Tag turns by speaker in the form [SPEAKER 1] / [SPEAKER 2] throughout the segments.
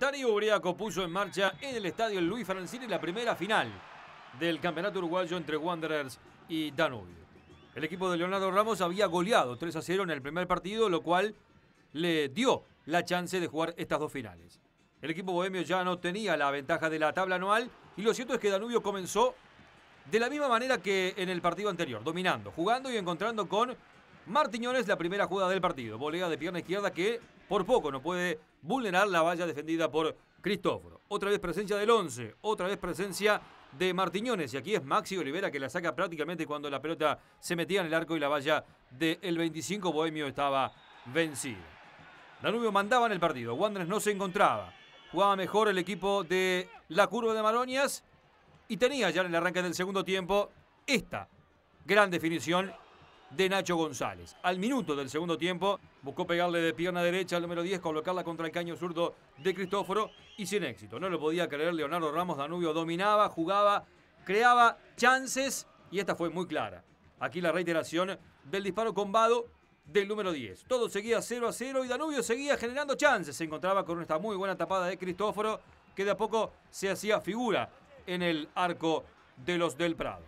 [SPEAKER 1] Tani Ubriaco puso en marcha en el estadio Luis Francini la primera final del campeonato uruguayo entre Wanderers y Danubio. El equipo de Leonardo Ramos había goleado 3 a 0 en el primer partido, lo cual le dio la chance de jugar estas dos finales. El equipo bohemio ya no tenía la ventaja de la tabla anual y lo cierto es que Danubio comenzó de la misma manera que en el partido anterior, dominando, jugando y encontrando con Martiñones la primera jugada del partido, Bolea de pierna izquierda que por poco no puede vulnerar la valla defendida por Cristóforo. Otra vez presencia del 11, otra vez presencia de Martiñones. Y aquí es Maxi Olivera que la saca prácticamente cuando la pelota se metía en el arco y la valla del 25 Bohemio estaba vencido. Danubio mandaba en el partido, Wanderers no se encontraba. Jugaba mejor el equipo de la curva de Malonias y tenía ya en el arranque del segundo tiempo esta gran definición de Nacho González. Al minuto del segundo tiempo, buscó pegarle de pierna derecha al número 10, colocarla contra el caño zurdo de Cristóforo y sin éxito. No lo podía creer Leonardo Ramos Danubio. Dominaba, jugaba, creaba chances y esta fue muy clara. Aquí la reiteración del disparo combado del número 10. Todo seguía 0 a 0 y Danubio seguía generando chances. Se encontraba con esta muy buena tapada de Cristóforo que de a poco se hacía figura en el arco de los del Prado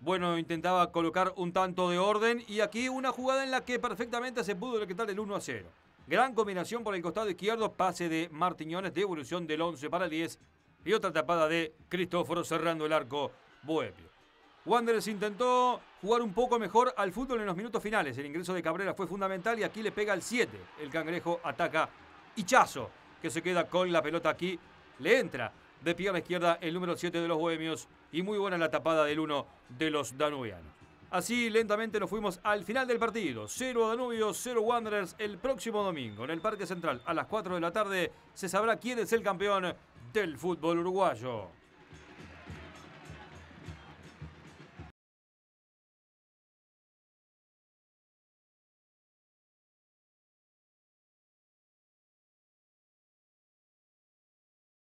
[SPEAKER 1] bueno, intentaba colocar un tanto de orden y aquí una jugada en la que perfectamente se pudo tal el 1 a 0. Gran combinación por el costado izquierdo, pase de Martiñones, de evolución del 11 para el 10 y otra tapada de Cristóforo cerrando el arco Boepio. Wanderers intentó jugar un poco mejor al fútbol en los minutos finales. El ingreso de Cabrera fue fundamental y aquí le pega el 7. El cangrejo ataca Hichazo, que se queda con la pelota aquí. Le entra de a la izquierda el número 7 de los bohemios y muy buena la tapada del 1 de los danubianos. Así lentamente nos fuimos al final del partido. 0 Danubio, 0 Wanderers el próximo domingo en el Parque Central a las 4 de la tarde. Se sabrá quién es el campeón del fútbol uruguayo.